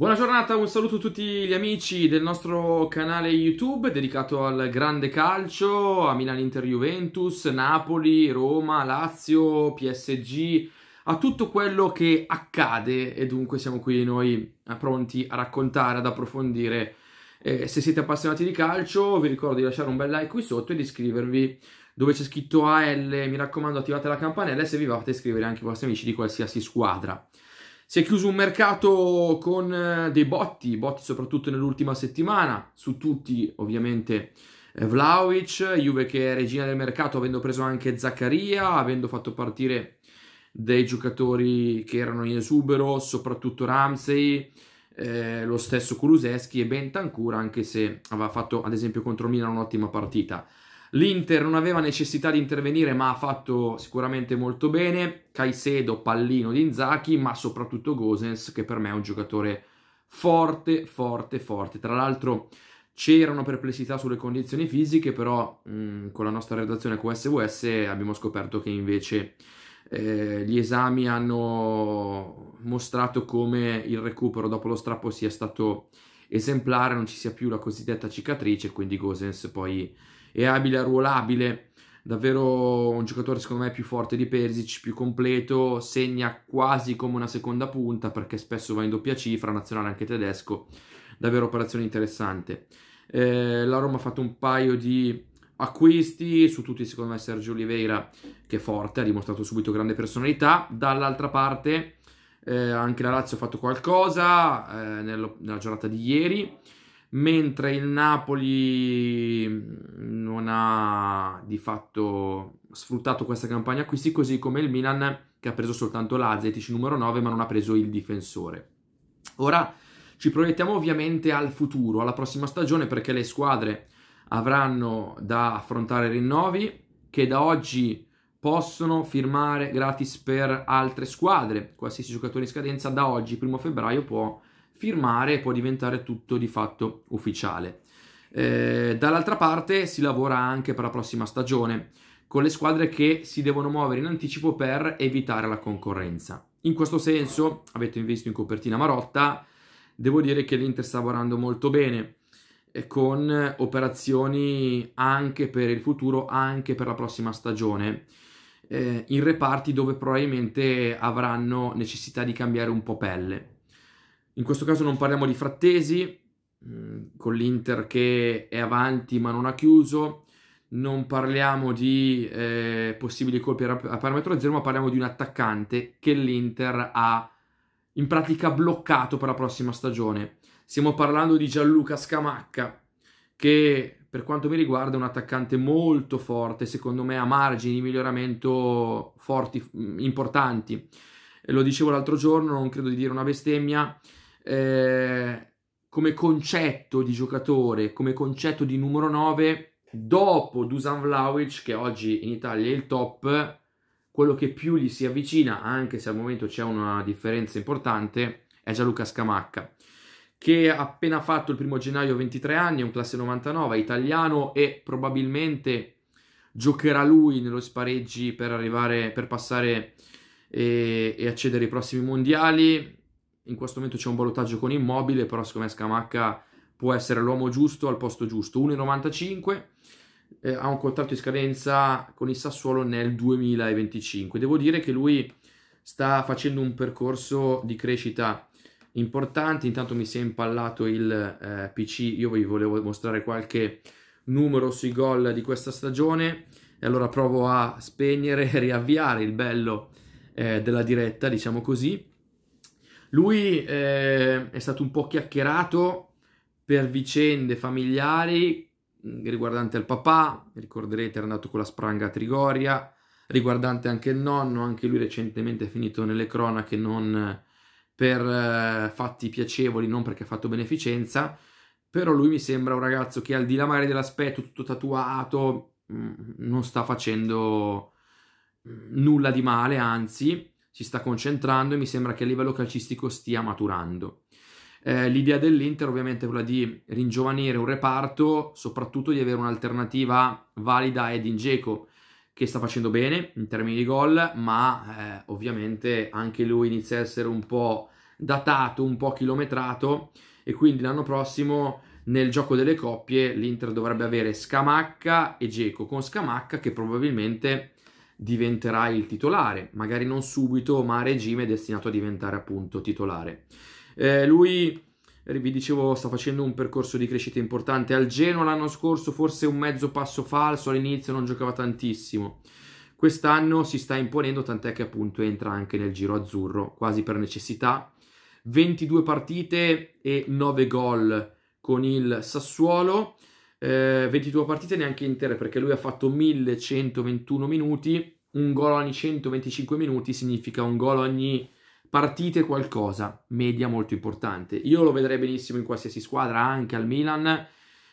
Buona giornata, un saluto a tutti gli amici del nostro canale YouTube dedicato al grande calcio, a Milan Inter Juventus, Napoli, Roma, Lazio, PSG, a tutto quello che accade e dunque siamo qui noi eh, pronti a raccontare, ad approfondire. Eh, se siete appassionati di calcio vi ricordo di lasciare un bel like qui sotto e di iscrivervi dove c'è scritto AL, mi raccomando attivate la campanella e se vi fate iscrivere anche i vostri amici di qualsiasi squadra. Si è chiuso un mercato con eh, dei botti, botti soprattutto nell'ultima settimana, su tutti ovviamente eh, Vlaovic, Juve che è regina del mercato avendo preso anche Zaccaria, avendo fatto partire dei giocatori che erano in esubero, soprattutto Ramsey, eh, lo stesso Kuluseschi e Bentancur, anche se aveva fatto ad esempio contro Milano un'ottima partita. L'Inter non aveva necessità di intervenire, ma ha fatto sicuramente molto bene. Caicedo, pallino di Inzaghi, ma soprattutto Gosens, che per me è un giocatore forte, forte, forte. Tra l'altro c'erano perplessità sulle condizioni fisiche, però mh, mm, con la nostra redazione QSVS abbiamo scoperto che invece eh, gli esami hanno mostrato come il recupero dopo lo strappo sia stato esemplare, non ci sia più la cosiddetta cicatrice, quindi Gosens poi è abile a ruolabile, davvero un giocatore secondo me più forte di Persic, più completo, segna quasi come una seconda punta perché spesso va in doppia cifra, nazionale anche tedesco, davvero operazione interessante. Eh, la Roma ha fatto un paio di acquisti, su tutti secondo me Sergio Oliveira che è forte, ha dimostrato subito grande personalità, dall'altra parte eh, anche la Lazio ha fatto qualcosa eh, nella giornata di ieri, mentre il Napoli mm, non ha di fatto sfruttato questa campagna acquisti, così come il Milan che ha preso soltanto l'Azetic numero 9 ma non ha preso il difensore. Ora ci proiettiamo ovviamente al futuro, alla prossima stagione perché le squadre avranno da affrontare rinnovi che da oggi possono firmare gratis per altre squadre. Qualsiasi giocatore in scadenza da oggi, primo febbraio, può firmare e può diventare tutto di fatto ufficiale. Eh, dall'altra parte si lavora anche per la prossima stagione, con le squadre che si devono muovere in anticipo per evitare la concorrenza. In questo senso, avete visto in copertina Marotta, devo dire che l'Inter sta lavorando molto bene eh, con operazioni anche per il futuro, anche per la prossima stagione, eh, in reparti dove probabilmente avranno necessità di cambiare un po' pelle. In questo caso non parliamo di frattesi, mm, con l'Inter che è avanti ma non ha chiuso. Non parliamo di eh, possibili colpi a parametro zero, ma parliamo di un attaccante che l'Inter ha in pratica bloccato per la prossima stagione. Stiamo parlando di Gianluca Scamacca, che per quanto mi riguarda è un attaccante molto forte, secondo me ha margini di miglioramento forti, mm, importanti. Lo dicevo l'altro giorno, non credo di dire una bestemmia eh, come concetto di giocatore, come concetto di numero 9, dopo Dusan Vlaovic, che oggi in Italia è il top, quello che più gli si avvicina, anche se al momento c'è una differenza importante, è Gianluca Scamacca, che ha appena fatto il primo gennaio 23 anni, è un classe 99, italiano e probabilmente giocherà lui nello spareggi per arrivare per passare e, eh, e accedere ai prossimi mondiali in questo momento c'è un ballottaggio con Immobile, però secondo me Scamacca può essere l'uomo giusto al posto giusto. 1,95 eh, ha un contratto di scadenza con il Sassuolo nel 2025. Devo dire che lui sta facendo un percorso di crescita importante. Intanto mi si è impallato il eh, PC, io vi volevo mostrare qualche numero sui gol di questa stagione e allora provo a spegnere e riavviare il bello eh, della diretta, diciamo così. Lui eh, è stato un po' chiacchierato per vicende familiari mm, riguardante il papà, ricorderete era andato con la spranga a Trigoria, riguardante anche il nonno, anche lui recentemente è finito nelle cronache non eh, per eh, fatti piacevoli, non perché ha fatto beneficenza, però lui mi sembra un ragazzo che al di là magari dell'aspetto tutto tatuato, mh, mm, non sta facendo mm, nulla di male, anzi, si sta concentrando e mi sembra che a livello calcistico stia maturando. Eh, l'idea dell'Inter ovviamente è quella di ringiovanire un reparto, soprattutto di avere un'alternativa valida a Edin Dzeko, che sta facendo bene in termini di gol, ma eh, ovviamente anche lui inizia a essere un po' datato, un po' chilometrato e quindi l'anno prossimo nel gioco delle coppie l'Inter dovrebbe avere Scamacca e Geco, con Scamacca che probabilmente diventerà il titolare, magari non subito, ma a regime è destinato a diventare appunto titolare. Eh, lui, eh, vi dicevo, sta facendo un percorso di crescita importante. Al Genoa l'anno scorso forse un mezzo passo falso, all'inizio non giocava tantissimo. Quest'anno si sta imponendo, tant'è che appunto entra anche nel giro azzurro, quasi per necessità. 22 partite e 9 gol con il Sassuolo eh, 22 partite neanche intere perché lui ha fatto 1121 minuti, un gol ogni 125 minuti significa un gol ogni partite qualcosa, media molto importante. Io lo vedrei benissimo in qualsiasi squadra, anche al Milan,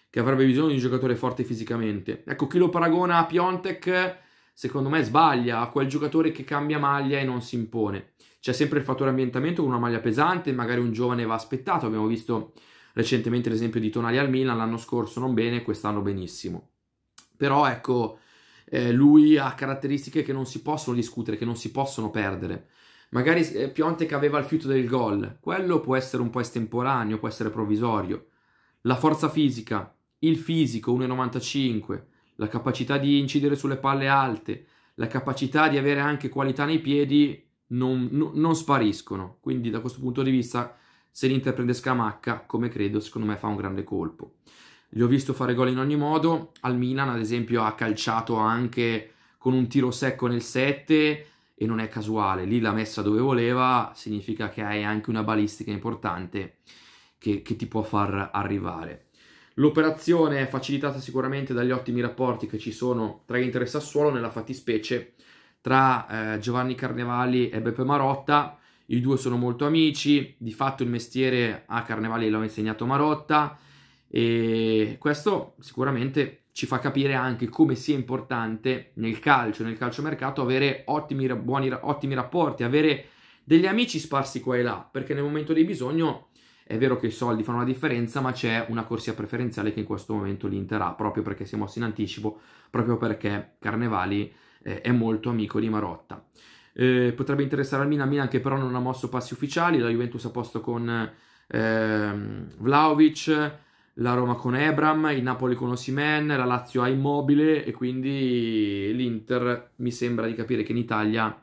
che avrebbe bisogno di un giocatore forte fisicamente. Ecco, chi lo paragona a Piontek, secondo me sbaglia, a quel giocatore che cambia maglia e non si impone. C'è sempre il fattore ambientamento con una maglia pesante, magari un giovane va aspettato, abbiamo visto recentemente l'esempio di Tonali al Milan, l'anno scorso non bene, quest'anno benissimo. Però ecco, eh, lui ha caratteristiche che non si possono discutere, che non si possono perdere. Magari eh, che aveva il fiuto del gol, quello può essere un po' estemporaneo, può essere provvisorio. La forza fisica, il fisico 1,95, la capacità di incidere sulle palle alte, la capacità di avere anche qualità nei piedi non, non spariscono. Quindi da questo punto di vista se l'Inter prende Scamacca, come credo, secondo me fa un grande colpo. Gli ho visto fare gol in ogni modo, al Milan ad esempio ha calciato anche con un tiro secco nel 7 e non è casuale, lì l'ha messa dove voleva, significa che hai anche una balistica importante che, che ti può far arrivare. L'operazione è facilitata sicuramente dagli ottimi rapporti che ci sono tra Inter e Sassuolo, nella fattispecie tra eh, Giovanni Carnevali e Beppe Marotta, i due sono molto amici, di fatto il mestiere a Carnevali l'ho insegnato Marotta e questo sicuramente ci fa capire anche come sia importante nel calcio, nel calciomercato, avere ottimi, buoni, ottimi rapporti, avere degli amici sparsi qua e là, perché nel momento di bisogno è vero che i soldi fanno la differenza, ma c'è una corsia preferenziale che in questo momento l'Inter ha, proprio perché si è mosso in anticipo, proprio perché Carnevali eh, è molto amico di Marotta. Eh, potrebbe interessare al Milan, Milan che però non ha mosso passi ufficiali, la Juventus ha posto con ehm, Vlaovic, la Roma con Ebram, il Napoli con Osimen, la Lazio ha Immobile e quindi l'Inter mi sembra di capire che in Italia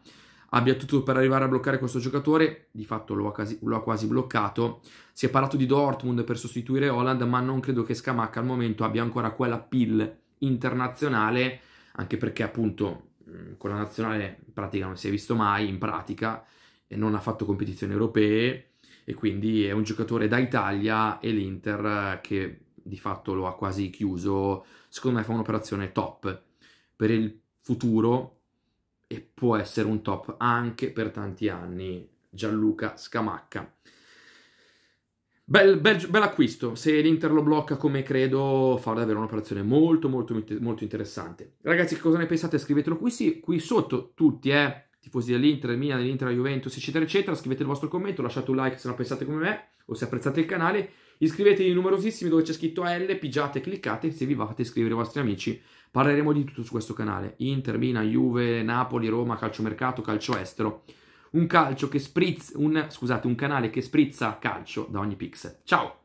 abbia tutto per arrivare a bloccare questo giocatore, di fatto lo ha quasi, lo ha quasi bloccato. Si è parlato di Dortmund per sostituire Holland, ma non credo che Scamacca al momento abbia ancora quella pill internazionale, anche perché appunto Mm, con la nazionale in pratica non si è visto mai, in pratica non ha fatto competizioni europee e quindi è un giocatore da Italia e l'Inter eh, che di fatto lo ha quasi chiuso, secondo me fa un'operazione top per il futuro e può essere un top anche per tanti anni Gianluca Scamacca. Bel, bel, bel, acquisto, se l'Inter lo blocca come credo fa davvero un'operazione molto molto molto interessante. Ragazzi cosa ne pensate? Scrivetelo qui, sì, qui sotto tutti, eh, tifosi dell'Inter, del Milan, dell'Inter, Juventus eccetera eccetera, scrivete il vostro commento, lasciate un like se non pensate come me o se apprezzate il canale, iscrivetevi numerosissimi dove c'è scritto L, pigiate, cliccate, se vi fate iscrivere i vostri amici parleremo di tutto su questo canale, Inter, Milan, Juve, Napoli, Roma, calciomercato, calcio estero un, calcio che sprizza, un, scusate, un canale che sprizza calcio da ogni pixel. Ciao!